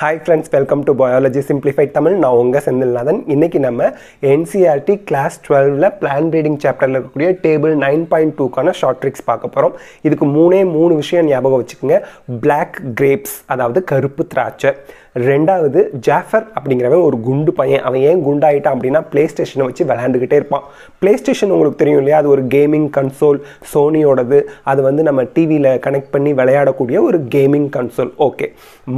hi friends welcome to biology simplified Tamil நான் உங்கள் செந்தில்நாதன் இன்றைக்கி நம்ம என்சிஆர்டி கிளாஸ் டுவெல்வில் பிளான் ரீடிங் சாப்டரில் இருக்கக்கூடிய டேபிள் நைன் பாயிண்ட் டூக்கான ஷார்ட் ட்ரிக்ஸ் பார்க்க போகிறோம் இதுக்கு மூணே மூணு விஷயம் ஞாபகம் வச்சுக்கோங்க பிளாக் கிரேப்ஸ் அதாவது கருப்பு திராட்சை ரெண்டாவது ஜாஃபர் அப்படிங்கிறவன் ஒரு குண்டு பையன் அவன் ஏன் குண்டாயிட்டான் அப்படின்னா ப்ளே ஸ்டேஷனை வச்சு விளையாண்டுக்கிட்டே இருப்பான் ப்ளே ஸ்டேஷன் உங்களுக்கு தெரியும் இல்லையா அது ஒரு கேமிங் கன்சோல் சோனியோடது அது வந்து நம்ம டிவியில் கனெக்ட் பண்ணி விளையாடக்கூடிய ஒரு கேமிங் கன்சோல் ஓகே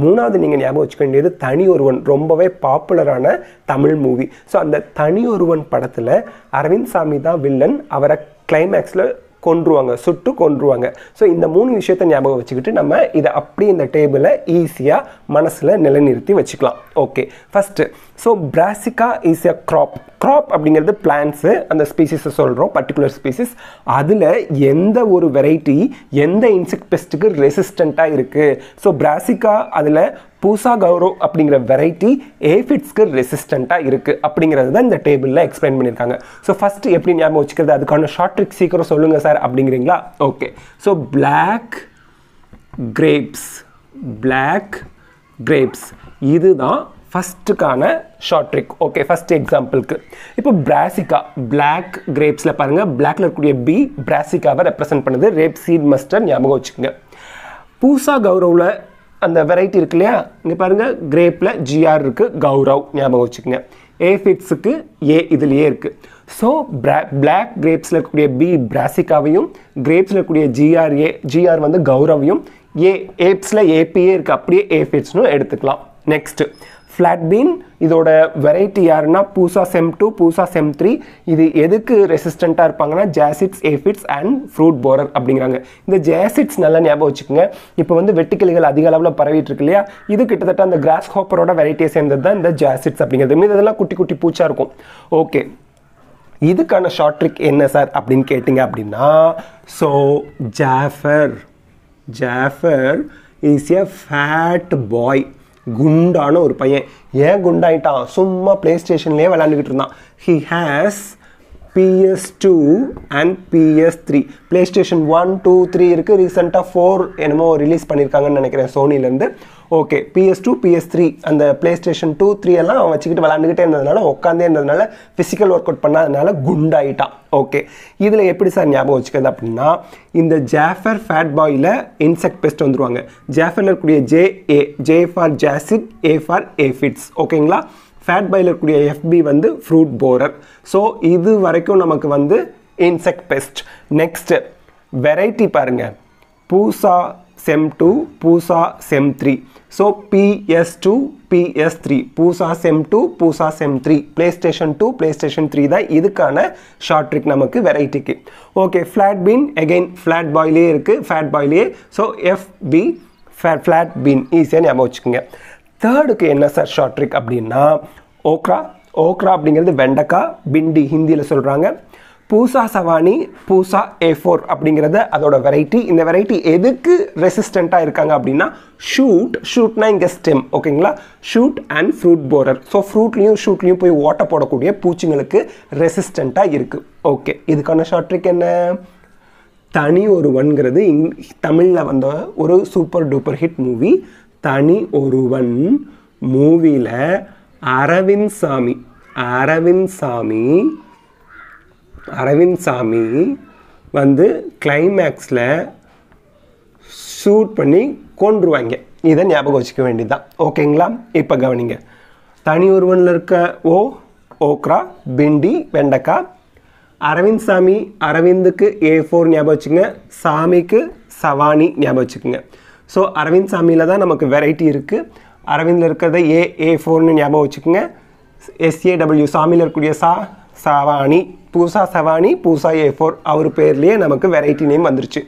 மூணாவது நீங்கள் ஞாபகம் வச்சுக்க வேண்டியது தனி ஒருவன் ரொம்பவே பாப்புலரான தமிழ் மூவி ஸோ அந்த தனி ஒருவன் படத்தில் அரவிந்த் சாமி தான் வில்லன் அவரை கிளைமேக்ஸில் கொன்றுவாங்க சுட்டு கொன்றுவாங்க ஸோ இந்த மூணு விஷயத்தை ஞாபகம் வச்சுக்கிட்டு நம்ம இதை அப்படியே இந்த டேபிளை ஈஸியாக மனசில் நிலைநிறுத்தி வச்சுக்கலாம் okay first so brassica is a crop crop அப்படிங்கிறது பிளான்ஸு அந்த ஸ்பீசிஸை சொல்கிறோம் பர்டிகுலர் ஸ்பீசிஸ் அதில் எந்த ஒரு வெரைட்டி எந்த இன்செக்ட் பெஸ்ட்டுக்கு ரெசிஸ்டண்ட்டாக இருக்குது ஸோ பிராசிகா அதில் பூசா கௌரோ அப்படிங்கிற வெரைட்டி ஏஃபிட்ஸ்க்கு ரெசிஸ்டண்ட்டாக இருக்குது அப்படிங்கிறது தான் இந்த டேபிளில் எக்ஸ்பிளைன் பண்ணியிருக்காங்க ஸோ ஃபஸ்ட்டு எப்படி ஞாபகம் வச்சுக்கிறது அதுக்கான ஷார்ட் ட்ரிக் சீக்கிரம் சொல்லுங்கள் சார் அப்படிங்கிறீங்களா okay so black grapes black grapes இதுதான் ஃபஸ்ட்டுக்கான ஷார்ட் ட்ரிக் ஓகே ஃபஸ்ட் எக்ஸாம்பிளுக்கு இப்போ பிராசிகா பிளாக் கிரேப்ஸில் பாருங்கள் பிளாக்ல இருக்கக்கூடிய பி பிராசிகாவை ரெப்ரசென்ட் பண்ணுது ரேப் சீட் மஸ்டர் ஞாபகம் வச்சுக்கோங்க பூசா கௌரவில் அந்த வெரைட்டி இருக்கு இல்லையா இங்கே பாருங்கள் கிரேப்பில் ஜிஆர் இருக்குது கௌரவ் ஞாபகம் வச்சுக்கோங்க ஏ ஃபிட்ஸுக்கு ஏ இதுலேயே இருக்குது ஸோ பிரா பிளாக் கிரேப்ஸில் இருக்கக்கூடிய பி பிராசிகாவையும் கிரேப்ஸில் இருக்கக்கூடிய ஜிஆர் ஏ ஜிஆர் வந்து கௌரவையும் ஏ ஏப்ஸில் ஏபிஏ இருக்குது அப்படியே ஏ ஃபிட்ஸ்னும் எடுத்துக்கலாம் நெக்ஸ்ட்டு ஃப்ளாட் பீன் இதோட வெரைட்டி யாருன்னா பூசா செம் டூ பூசா செம் த்ரீ இது எதுக்கு ரெசிஸ்டண்ட்டாக இருப்பாங்கன்னா jassids aphids and fruit borer அப்படிங்கிறாங்க இந்த ஜேசிட்ஸ் நல்லா ஞாபகம் வச்சுக்கோங்க இப்போ வந்து வெட்டுக்கிளிகள் அதிக அளவில் பரவிட்டு இருக்கு இல்லையா இது கிட்டத்தட்ட அந்த கிராஸ் ஹோப்பரோட வெரைட்டியை சேர்ந்தது தான் இந்த ஜாசிட்ஸ் அப்படிங்கிறது மீது இதெல்லாம் குட்டி குட்டி பூச்சா இருக்கும் ஓகே இதுக்கான ஷார்ட் ட்ரிக் என்ன சார் அப்படின்னு கேட்டிங்க அப்படின்னா so Jafar Jafar is a fat boy குண்டான ஒரு பையன் ஏன் குண்டாயிட்டான் சும்மா பிளே ஸ்டேஷன்லேயே விளாண்டுக்கிட்டு இருந்தான் he has PS2 and PS three PlayStation one two three இருக்குது ரீசெண்டாக ஃபோர் என்னமோ ரிலீஸ் பண்ணியிருக்காங்கன்னு நினைக்கிறேன் சோனிலேருந்து okay PS two PS three அந்த ப்ளே ஸ்டேஷன் டூ த்ரீ எல்லாம் அவன் வச்சுக்கிட்டு விளாண்டுக்கிட்டே இருந்ததுனால உட்காந்தே இருந்ததுனால ஃபிசிக்கல் ஒர்க் அவுட் பண்ணாதனால குண்டாயிட்டான் ஓகே இதில் எப்படி சார் ஞாபகம் வச்சுக்கிறது அப்படின்னா இந்த ஜாஃபர் ஃபேட் பாயில் இன்செக்ட் பெஸ்ட் வந்துருவாங்க ஜாஃபரில் இருக்கக்கூடிய J A J for jassid A for aphids ஓகேங்களா ஃபேட் பாயில் இருக்கக்கூடிய எஃபி வந்து ஃப்ரூட் போரர் ஸோ இது வரைக்கும் நமக்கு வந்து இன்செக்ட் பெஸ்ட் நெக்ஸ்ட்டு வெரைட்டி பாருங்கள் Pusa Sem two Pusa Sem three so PS two PS three Pusa Sem two Pusa Sem three PlayStation two PlayStation three தான் இதுக்கான ஷார்ட் ட்ரிக் நமக்கு வெரைட்டிக்கு okay flat bean again flat பாயிலே இருக்குது ஃபேட் பாயிலே so F B flat bean ஈஸியாக ஞாபகம் வச்சுக்கோங்க தேர்டுக்கு என்ன சார் ஷார்ட் ட்ரிக் அப்படின்னா ஓக்ரா ஓக்ரா அப்படிங்கிறது வெண்டக்காய் பிண்டி ஹிந்தியில் சொல்கிறாங்க பூசா சவானி பூசா ஏ ஃபோர் அப்படிங்கிறத அதோட வெரைட்டி இந்த வெரைட்டி எதுக்கு ரெசிஸ்டண்ட்டாக இருக்காங்க அப்படின்னா ஷூட் ஷூட்னா இங்கே ஸ்டெம் ஓகேங்களா shoot and fruit borer so ஃப்ரூட்லேயும் ஷூட்லேயும் போய் ஓட்ட போடக்கூடிய பூச்சிங்களுக்கு ரெசிஸ்டண்ட்டாக இருக்குது ஓகே இதுக்கான ஷார்ட் ட்ரிக் என்ன தனி ஒரு ஒன்கிறது இங் தமிழில் வந்த ஒரு சூப்பர் டூப்பர் ஹிட் மூவி தனி ஒருவன் மூவியில் அரவிந்த் சாமி அரவிந்த் சாமி அரவிந்த் சாமி வந்து கிளைமேக்ஸில் ஷூட் பண்ணி கொண்டுருவாங்க இதை ஞாபகம் வச்சுக்க வேண்டியதுதான் ஓகேங்களா இப்போ கவனிங்க தனி ஒருவனில் இருக்க ஓ ஓக்ரா பிண்டி வெண்டக்காய் அரவிந்த் சாமி அரவிந்துக்கு ஏ ஃபோர் ஞாபகம் வச்சுங்க சாமிக்கு சவானி ஞாபகம் வச்சுக்கோங்க ஸோ அரவிந்த் சாமியில் தான் நமக்கு வெரைட்டி இருக்குது அரவிந்தில் இருக்கிறத ஏ ஏ ஃபோர்னு ஞாபகம் வச்சுக்கோங்க டபிள்யூ சாமியில் இருக்கக்கூடிய சா சவானி பூசா சவானி பூசா ஏ ஃபோர் அவர் பேர்லேயே நமக்கு வெரைட்டி நேம் வந்துருச்சு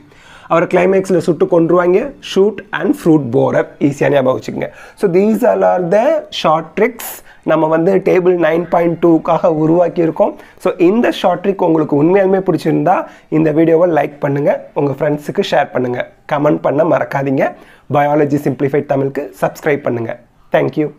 அவரை கிளைமேக்ஸில் சுட்டு கொண்டுருவாங்க ஷூட் அண்ட் ஃப்ரூட் போரர் ஈஸியாக ஞாபகம் வச்சுக்கோங்க so these all are the short tricks நம்ம வந்து டேபிள் நைன் பாயிண்ட் டூக்காக உருவாக்கியிருக்கோம் ஸோ இந்த ஷார்ட் ட்ரிக் உங்களுக்கு உண்மையாலுமே பிடிச்சிருந்தா இந்த வீடியோவை லைக் பண்ணுங்கள் உங்கள் ஃப்ரெண்ட்ஸுக்கு ஷேர் பண்ணுங்கள் கமெண்ட் பண்ண மறக்காதீங்க பயாலஜி சிம்பிளிஃபைட் தமிழுக்கு சப்ஸ்கிரைப் பண்ணுங்கள் தேங்க்யூ